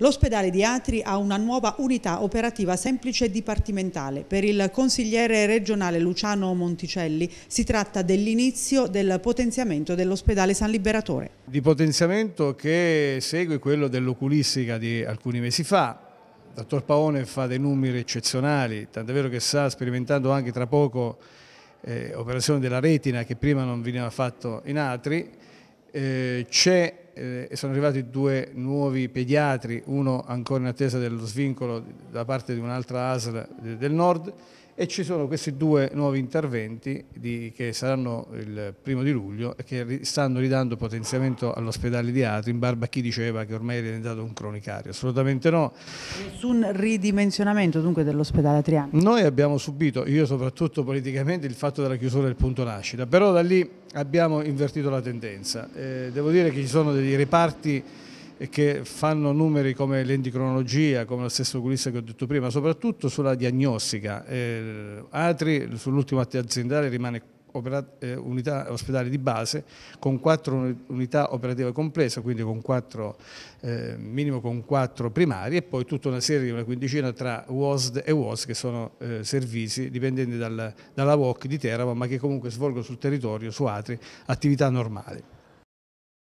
L'ospedale di Atri ha una nuova unità operativa semplice e dipartimentale. Per il consigliere regionale Luciano Monticelli si tratta dell'inizio del potenziamento dell'ospedale San Liberatore. Di potenziamento che segue quello dell'oculistica di alcuni mesi fa. Il dottor Paone fa dei numeri eccezionali, tant'è vero che sta sperimentando anche tra poco eh, operazioni della retina che prima non veniva fatto in Atri. Eh, C'è eh, sono arrivati due nuovi pediatri, uno ancora in attesa dello svincolo da parte di un'altra ASL del nord e ci sono questi due nuovi interventi di, che saranno il primo di luglio e che stanno ridando potenziamento all'ospedale di Atri, in barba a chi diceva che ormai è diventato un cronicario, assolutamente no. Nessun ridimensionamento dunque dell'ospedale Atriano Noi abbiamo subito, io soprattutto politicamente, il fatto della chiusura del punto nascita, però da lì abbiamo invertito la tendenza, eh, devo dire che ci sono dei reparti che fanno numeri come l'endicronologia, come lo stesso oculista che ho detto prima, soprattutto sulla diagnostica. Eh, Atri sull'ultimo atto aziendale rimane eh, unità ospedale di base con quattro unità operative complesse, quindi con quattro, eh, minimo con quattro primari e poi tutta una serie di una quindicina tra WASD e WAS che sono eh, servizi dipendenti dal, dalla WOC di Teramo ma che comunque svolgono sul territorio, su Atri, attività normali.